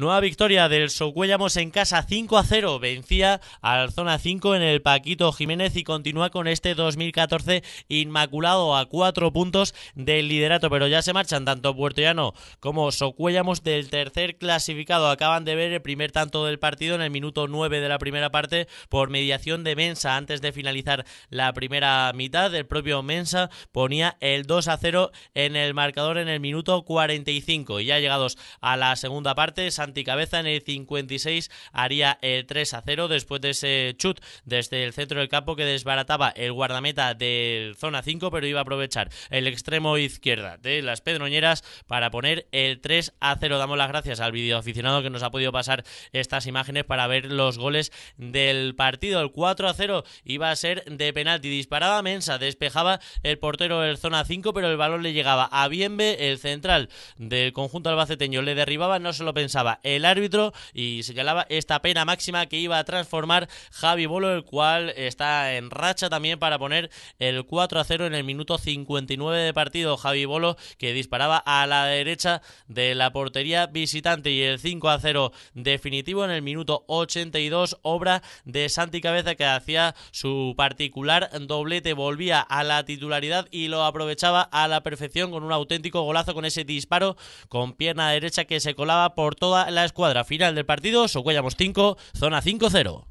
Nueva victoria del Socuellamos en casa 5 a 0. Vencía al zona 5 en el Paquito Jiménez y continúa con este 2014 inmaculado a 4 puntos del liderato. Pero ya se marchan tanto Puerto Llano como Socuellamos del tercer clasificado. Acaban de ver el primer tanto del partido en el minuto 9 de la primera parte por mediación de Mensa. Antes de finalizar la primera mitad, el propio Mensa ponía el 2 a 0 en el marcador en el minuto 45. Y ya llegados a la segunda parte, Cabeza en el 56 haría el 3 a 0 después de ese chut desde el centro del campo que desbarataba el guardameta de zona 5, pero iba a aprovechar el extremo izquierda de las Pedroñeras para poner el 3 a 0. Damos las gracias al vídeo aficionado que nos ha podido pasar estas imágenes para ver los goles del partido. El 4 a 0 iba a ser de penalti. Disparaba Mensa, despejaba el portero del zona 5, pero el balón le llegaba a Bienve, el central del conjunto albaceteño. Le derribaba, no se lo pensaba el árbitro y señalaba esta pena máxima que iba a transformar Javi Bolo, el cual está en racha también para poner el 4 a 0 en el minuto 59 de partido. Javi Bolo que disparaba a la derecha de la portería visitante y el 5 a 0 definitivo en el minuto 82, obra de Santi Cabeza que hacía su particular doblete, volvía a la titularidad y lo aprovechaba a la perfección con un auténtico golazo con ese disparo con pierna derecha que se colaba por toda la escuadra final del partido, Socuellamos 5, zona 5-0.